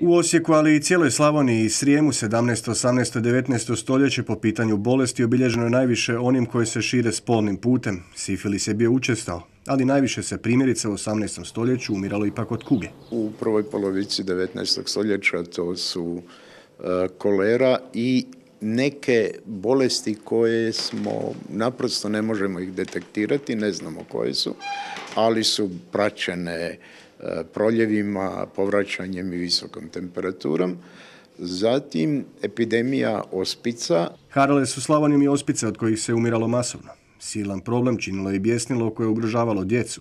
U Osijeku, ali i cijeloj Slavoniji i Srijemu 17., 18., 19. stoljeće po pitanju bolesti obilježeno je najviše onim koje se šire spolnim putem. Sifilis je bio učestao, ali najviše se primjerice u 18. stoljeću umiralo ipak od kuge. U prvoj polovici 19. stoljeća to su e, kolera i neke bolesti koje smo naprosto ne možemo ih detektirati, ne znamo koje su, ali su praćene proljevima, povraćanjem i visokom temperaturom. Zatim epidemija ospica. Harale su Slavonijom i ospice od kojih se umiralo masovno. Silan problem činilo i bjesnilo koje ugrožavalo djecu.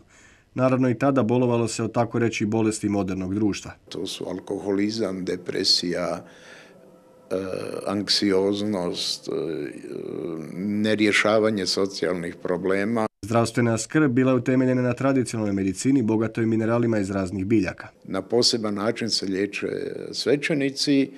Naravno i tada bolovalo se o tako reći bolesti modernog društva. To su alkoholizam, depresija, e, anksioznost, e, nerješavanje socijalnih problema. Zdravstvena skrb bila je utemeljena na tradicionalnoj medicini bogatoj mineralima iz raznih biljaka. Na poseban način se liječe svećenici,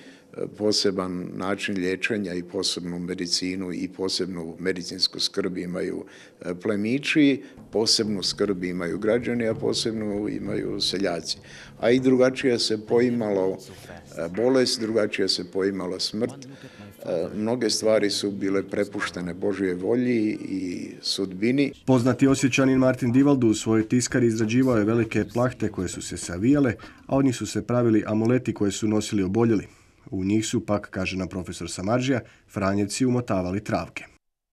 poseban način liječenja i posebnu medicinu i posebnu medicinsku skrb imaju e, plemići, posebnu skrb imaju građani, a posebnu imaju seljaci. A i drugačije se poimalo e, bolest, drugačije se poimala smrt. E, mnoge stvari su bile prepuštene Božje volji i sudbini. Poznati osjećanin Martin Divaldu u svojoj tiskari izrađivao je velike plahte koje su se savijale, a oni su se pravili amuleti koje su nosili oboljeli. U njih su, pak, kaže nam profesor Samadžija, Franjevci umotavali travke.